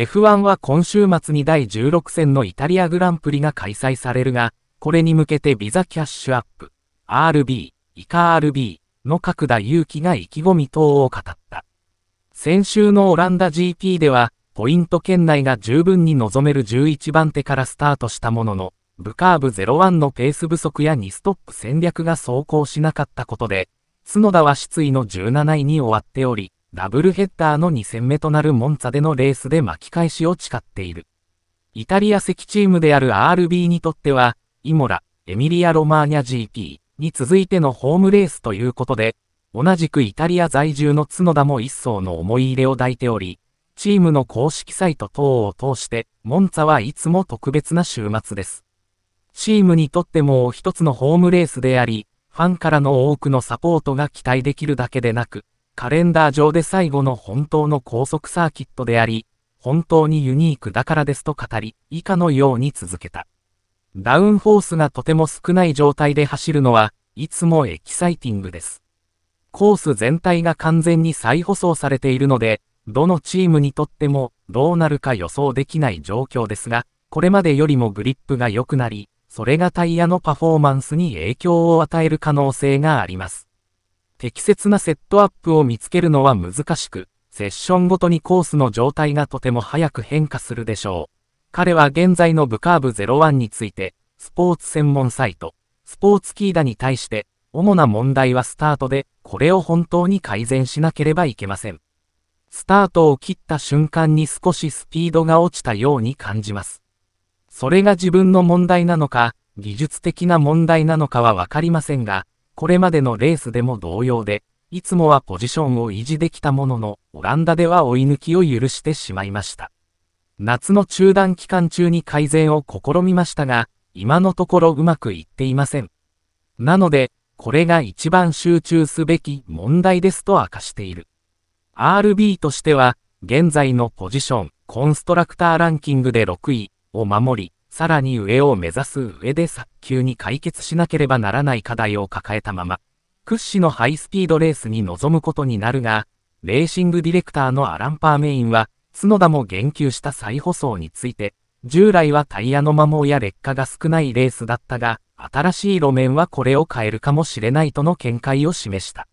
F1 は今週末に第16戦のイタリアグランプリが開催されるが、これに向けてビザキャッシュアップ、RB、イカ RB の角田祐希が意気込み等を語った。先週のオランダ GP では、ポイント圏内が十分に望める11番手からスタートしたものの、ブカーブ01のペース不足や2ストップ戦略が走行しなかったことで、角田は失意の17位に終わっており、ダブルヘッダーの2戦目となるモンツァでのレースで巻き返しを誓っている。イタリア席チームである RB にとっては、イモラ、エミリア・ロマーニャ GP に続いてのホームレースということで、同じくイタリア在住の角田も一層の思い入れを抱いており、チームの公式サイト等を通して、モンツァはいつも特別な週末です。チームにとっても一つのホームレースであり、ファンからの多くのサポートが期待できるだけでなく、カレンダー上で最後の本当の高速サーキットであり、本当にユニークだからですと語り、以下のように続けた。ダウンフォースがとても少ない状態で走るのは、いつもエキサイティングです。コース全体が完全に再舗装されているので、どのチームにとってもどうなるか予想できない状況ですが、これまでよりもグリップが良くなり、それがタイヤのパフォーマンスに影響を与える可能性があります。適切なセットアップを見つけるのは難しく、セッションごとにコースの状態がとても早く変化するでしょう。彼は現在のブカーブ01について、スポーツ専門サイト、スポーツキーダに対して、主な問題はスタートで、これを本当に改善しなければいけません。スタートを切った瞬間に少しスピードが落ちたように感じます。それが自分の問題なのか、技術的な問題なのかはわかりませんが、これまでのレースでも同様で、いつもはポジションを維持できたものの、オランダでは追い抜きを許してしまいました。夏の中断期間中に改善を試みましたが、今のところうまくいっていません。なので、これが一番集中すべき問題ですと明かしている。RB としては、現在のポジション、コンストラクターランキングで6位を守り、さらに上を目指す上で早急に解決しなければならない課題を抱えたまま、屈指のハイスピードレースに臨むことになるが、レーシングディレクターのアラン・パーメインは、角田も言及した再舗装について、従来はタイヤの摩耗や劣化が少ないレースだったが、新しい路面はこれを変えるかもしれないとの見解を示した。